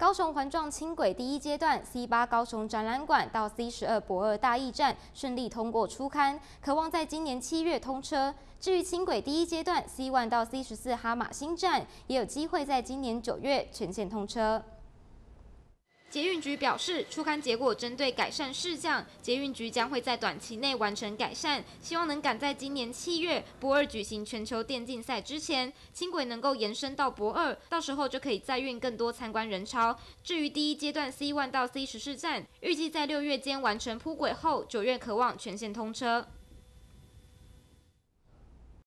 高雄环状轻轨第一阶段 C 八高雄展览馆到 C 十二博尔大义站顺利通过初刊，可望在今年七月通车。至于轻轨第一阶段 C one 到 C 十四哈马星站，也有机会在今年九月全线通车。捷运局表示，初刊结果针对改善事项，捷运局将会在短期内完成改善，希望能赶在今年七月博二举行全球电竞赛之前，轻轨能够延伸到博二，到时候就可以载运更多参观人潮。至于第一阶段 C one 到 C 十四站，预计在六月间完成铺轨后，九月可望全线通车。